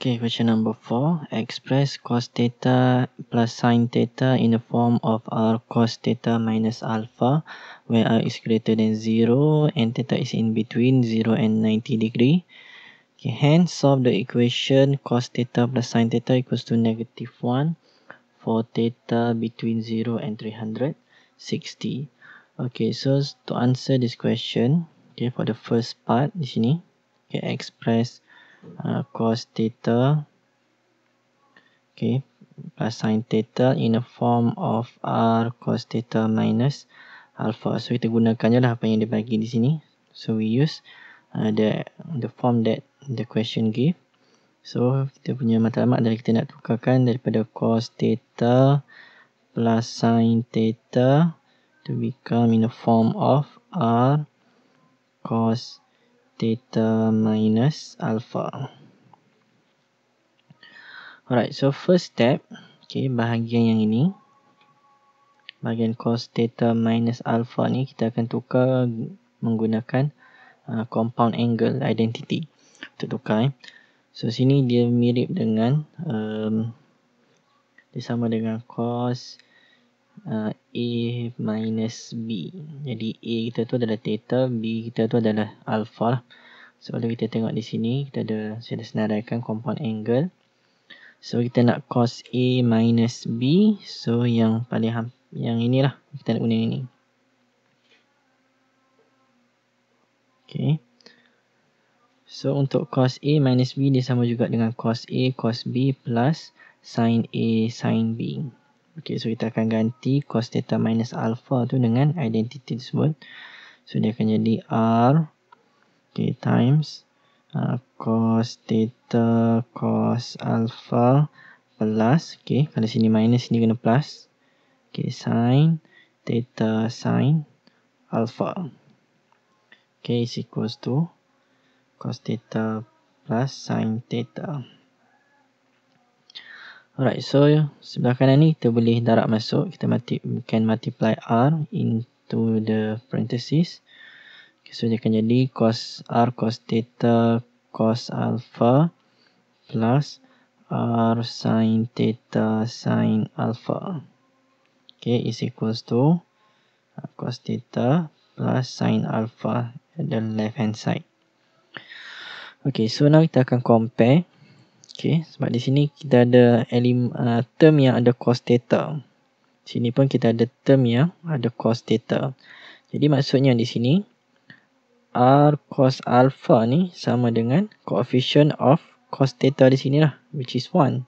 Okay, question number four. Express cos theta plus sine theta in the form of r cos theta minus alpha, where r is greater than zero and theta is in between zero and 90 degree. Okay, hence solve the equation cos theta plus sine theta equals to negative one for theta between zero and 360. Okay, so to answer this question, okay, for the first part, di sini, okay, express uh, cos theta okay plus sin theta in the form of r cos theta minus alpha so kita gunakan jelah apa yang dibagi di sini so we use uh, the the form that the question give so kita punya matlamat adalah kita nak tukarkan daripada cos theta plus sin theta to become in the form of r cos theta minus alpha. Alright, so first step, okay, bahagian yang ini, bahagian cos theta minus alpha ni kita akan tukar menggunakan uh, compound angle identity untuk tukar. Eh. So sini dia mirip dengan, um, dia sama dengan cos uh, A minus B. Jadi A kita tu adalah theta, B kita tu adalah alpha. Lah. So kalau kita tengok di sini, kita ada, saya dah senaraikan compound angle. So kita nak cos A minus B. So yang paling yang inilah kita nak guna ini. Okay. So untuk cos A minus B dia sama juga dengan cos A cos B plus sin A sin B. Okey, so kita akan ganti cos theta minus alpha tu dengan identiti tersebut. So dia akan jadi r okay, times uh, cos theta cos alpha plus. Okey, kalau sini minus sini kena plus. Okey, sin theta sin alpha. Okey, is equals to cos theta plus sin theta. Alright, so sebelah kanan ni kita boleh darab masuk. Kita mati, can multiply R into the parenthesis. Okay, so dia akan jadi cos R cos theta cos alpha plus R sin theta sin alpha. Okay, is equals to uh, cos theta plus sin alpha at the left hand side. Okay, so now kita akan compare. Okay, sebab di sini kita ada elem, uh, term yang ada cos theta. Sini pun kita ada term yang ada cos theta. Jadi maksudnya di sini, R cos alpha ni sama dengan coefficient of cos theta di sini lah, which is 1.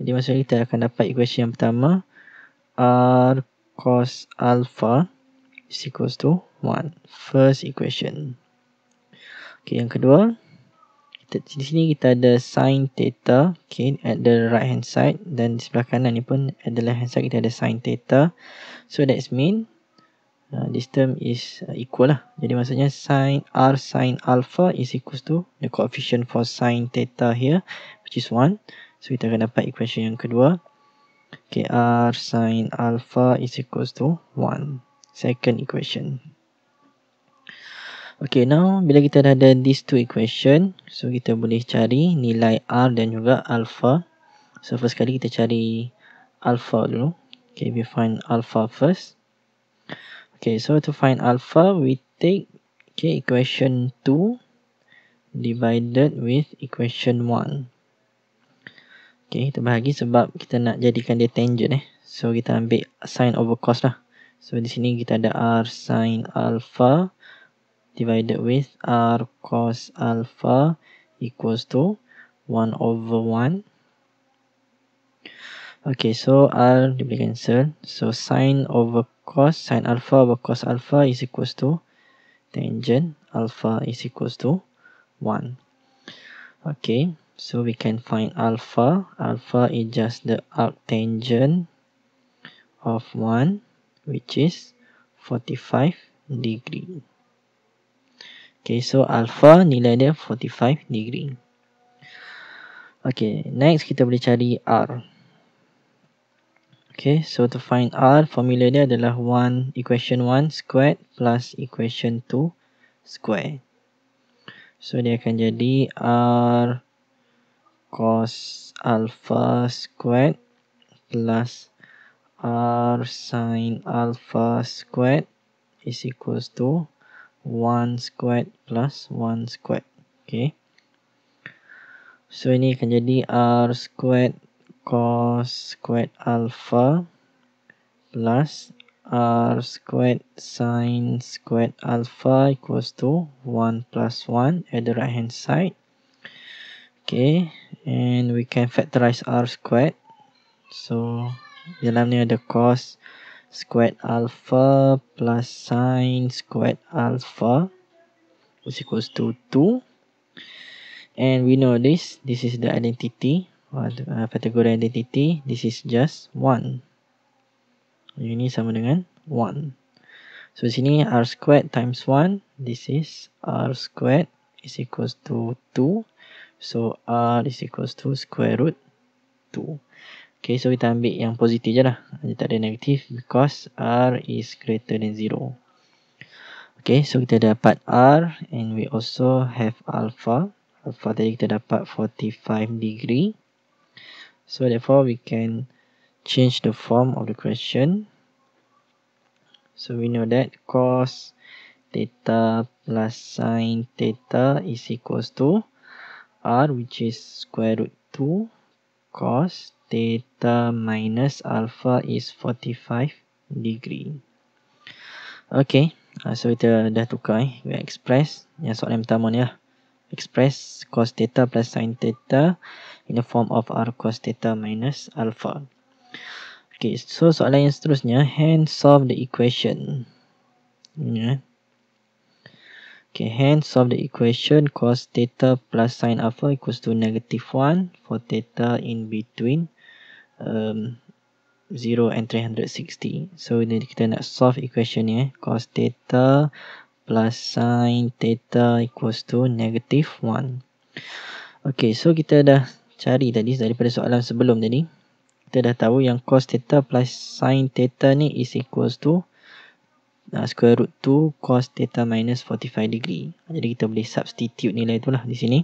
Jadi maksudnya kita akan dapat equation yang pertama, R cos alpha is equals to 1. First equation. Okay, yang kedua, kita, di sini kita ada sin theta okay, at the right hand side dan di sebelah kanan ni pun at the left hand side kita ada sin theta so that's mean uh, this term is uh, equal lah jadi maksudnya sin r sin alpha is equals to the coefficient for sin theta here which is 1 so kita akan dapat equation yang kedua okay, r sin alpha is equals to 1 second equation Okay, now bila kita dah ada these two equation, so kita boleh cari nilai R dan juga alpha. So, first kali kita cari alpha dulu. Okay, we find alpha first. Okay, so to find alpha, we take okay, equation 2 divided with equation 1. Okay, kita bahagi sebab kita nak jadikan dia tangent eh. So, kita ambil sine over cos lah. So, di sini kita ada R sine alpha. divided with r cos alpha equals to 1 over 1 okay so r will be cancelled so sine over cos sine alpha over cos alpha is equals to tangent alpha is equals to 1 okay so we can find alpha alpha is just the arctangent of 1 which is 45 degree Okay, so alpha nilai dia 45 degree. Okay, next kita boleh cari R. Okay, so to find R, formula dia adalah 1 equation 1 squared plus equation 2 squared. So, dia akan jadi R cos alpha squared plus R sin alpha squared is equals to 1 squared plus 1 squared. Okay. So, ini akan jadi R squared cos squared alpha plus R squared sin squared alpha equals to 1 plus 1 at the right hand side. Okay. And we can factorize R squared. So, dalam ni ada cos squared. Square alpha plus sine square alpha is equals to 2. And we know this, this is the identity, or Pythagorean uh, uh identity, this is just 1. Ini sama dengan 1. So sini r squared times 1, this is r squared is equals to 2. So r is equals to square root 2. Okay, so kita ambil yang positif je lah. Dia tak ada negatif because R is greater than 0. Okay, so kita dapat R and we also have alpha. Alpha tadi kita dapat 45 degree. So, therefore we can change the form of the question. So, we know that cos theta plus sin theta is equals to R which is square root 2 cos theta minus alpha is 45 degree. Okay, uh, so kita dah tukar eh. We express yang soalan pertama ni lah. Express cos theta plus sin theta in the form of r cos theta minus alpha. Okay, so soalan yang seterusnya, hand solve the equation. Yeah. Hmm, Okay, hence solve the equation cos theta plus sin alpha equals to negative 1 for theta in between um, 0 and 360. So, ini kita nak solve equation ni eh. Cos theta plus sin theta equals to negative 1. Okay, so kita dah cari tadi daripada soalan sebelum tadi. Kita dah tahu yang cos theta plus sin theta ni is equals to uh, square root 2 cos theta minus 45 degree. Jadi kita boleh substitute nilai itulah di sini.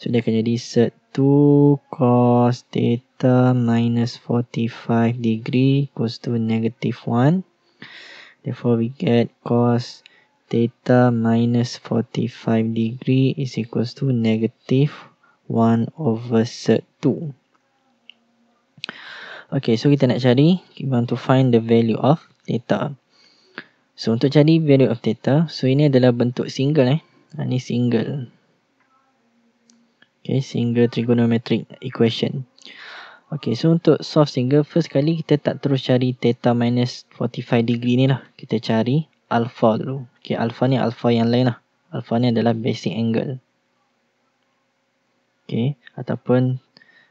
So dia akan jadi set 2 cos theta minus 45 degree equals to negative 1. Therefore we get cos theta minus 45 degree is equals to negative 1 over set 2. Okay, so kita nak cari, we want to find the value of theta. So untuk cari value of theta, so ini adalah bentuk single eh. Ha, ini single. Okay, single trigonometric equation. Okay, so untuk solve single, first kali kita tak terus cari theta minus 45 degree ni lah. Kita cari alpha dulu. Okay, alpha ni alpha yang lain lah. Alpha ni adalah basic angle. Okay, ataupun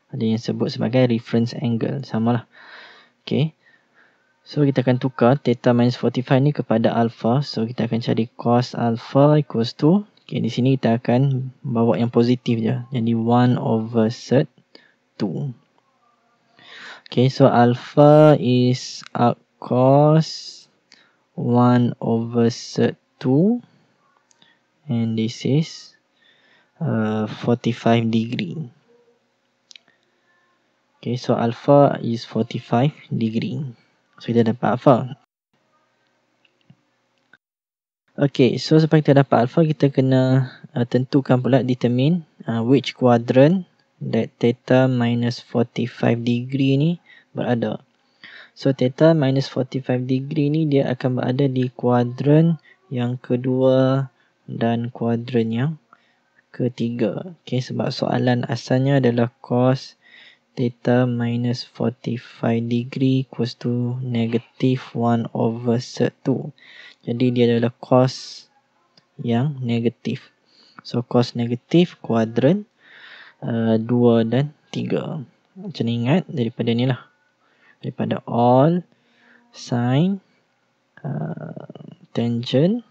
ada yang sebut sebagai reference angle. Sama lah. Okay, So kita akan tukar theta minus 45 ni kepada alpha. So kita akan cari cos alpha equals to. Okay, di sini kita akan bawa yang positif je. Jadi 1 over set 2. Okay, so alpha is arc cos 1 over set 2. And this is uh, 45 degree. Okay, so alpha is 45 degree. So kita dapat alpha. Okay, so sebab kita dapat alpha, kita kena uh, tentukan pula determine uh, which quadrant that theta minus 45 degree ni berada. So theta minus 45 degree ni dia akan berada di quadrant yang kedua dan kuadran yang ketiga. Okay, sebab soalan asalnya adalah cos 45 theta minus 45 degree equals to negative 1 over set 2. Jadi dia adalah cos yang negatif. So cos negatif kuadran uh, 2 dan 3. Macam ni ingat daripada ni lah. Daripada all sine uh, tangent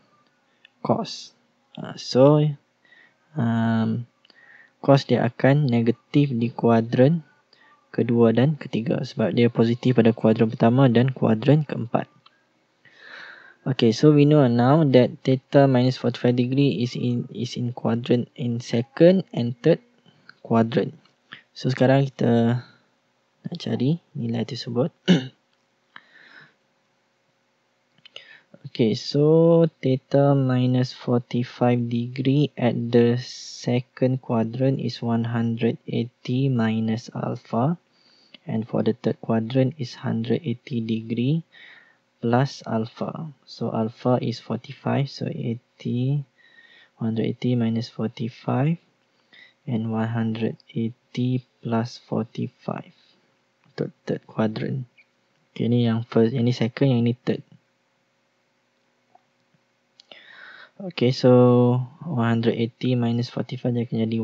cos. Uh, so um, cos dia akan negatif di kuadran 2 kedua dan ketiga sebab dia positif pada kuadran pertama dan kuadran keempat. Okay, so we know now that theta minus 45 degree is in is in quadrant in second and third quadrant. So sekarang kita nak cari nilai tersebut. Okay, so theta minus 45 degree at the second quadrant is 180 minus alpha. And for the third quadrant is 180 degree plus alpha. So alpha is 45, so 80, 180 minus 45 and 180 plus 45 third quadrant. Okay, ini yang first, ini second, yang ini third. Okay, so 180 minus 45 dia akan jadi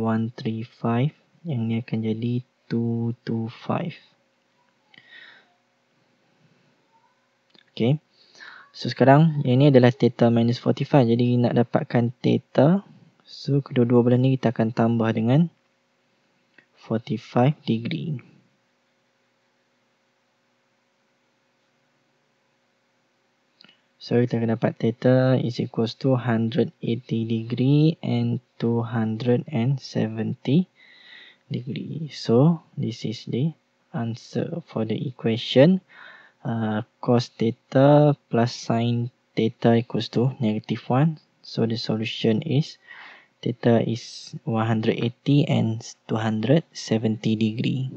135. Yang ni akan jadi 225. Okay. So, sekarang yang ni adalah theta minus 45. Jadi, nak dapatkan theta. So, kedua-dua belah ni kita akan tambah dengan 45 degree. So kita akan dapat theta is equals to 180 degree and 270 degree. So this is the answer for the equation. Uh, cos theta plus sin theta equals to negative 1. So the solution is theta is 180 and 270 degree.